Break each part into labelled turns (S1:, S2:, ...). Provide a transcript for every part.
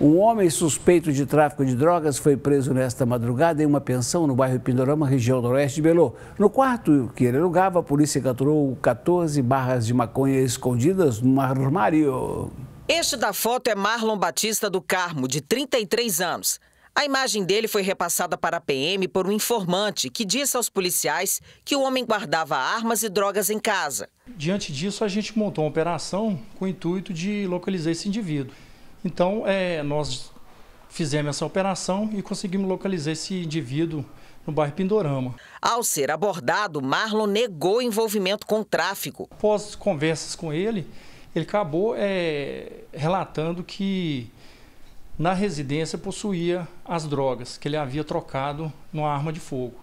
S1: Um homem suspeito de tráfico de drogas foi preso nesta madrugada em uma pensão no bairro Pindorama, região noroeste de Belo. No quarto que ele alugava, a polícia capturou 14 barras de maconha escondidas no armário.
S2: Este da foto é Marlon Batista do Carmo, de 33 anos. A imagem dele foi repassada para a PM por um informante que disse aos policiais que o homem guardava armas e drogas em casa. Diante
S3: disso, a gente montou uma operação com o intuito de localizar esse indivíduo. Então, é,
S4: nós fizemos essa operação e conseguimos localizar esse indivíduo no bairro Pindorama. Ao ser abordado, Marlon negou envolvimento com tráfico. Após conversas com ele, ele acabou é, relatando que
S3: na residência possuía as drogas que ele havia trocado numa arma de fogo.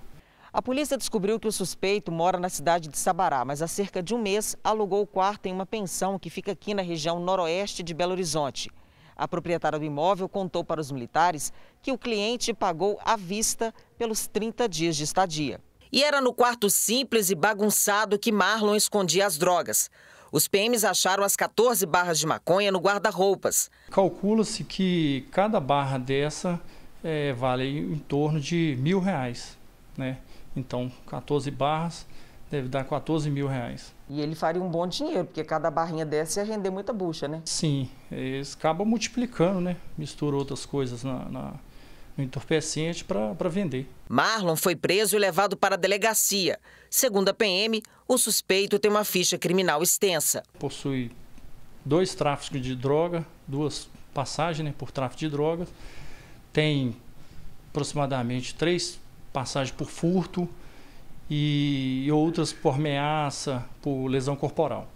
S2: A polícia descobriu que o suspeito mora na cidade de Sabará, mas há cerca de um mês alugou o quarto em uma pensão que fica aqui na região noroeste de Belo Horizonte. A proprietária do imóvel contou para os militares que o cliente pagou à vista pelos 30 dias de estadia. E era no quarto simples e bagunçado que Marlon escondia as drogas. Os PMs acharam as 14 barras de maconha no guarda-roupas. Calcula-se
S4: que cada barra dessa é, vale em torno de mil reais.
S3: Né? Então, 14 barras, Deve dar 14 mil reais.
S2: E ele faria um bom dinheiro, porque cada barrinha dessa ia render muita bucha, né?
S3: Sim, eles acabam multiplicando, né? Mistura outras coisas na, na no entorpecente
S2: para vender. Marlon foi preso e levado para a delegacia. Segundo a PM, o suspeito tem uma ficha criminal extensa.
S3: Possui dois tráficos de droga, duas passagens né, por tráfico de drogas, tem aproximadamente três passagens por furto, e outras por ameaça, por lesão corporal.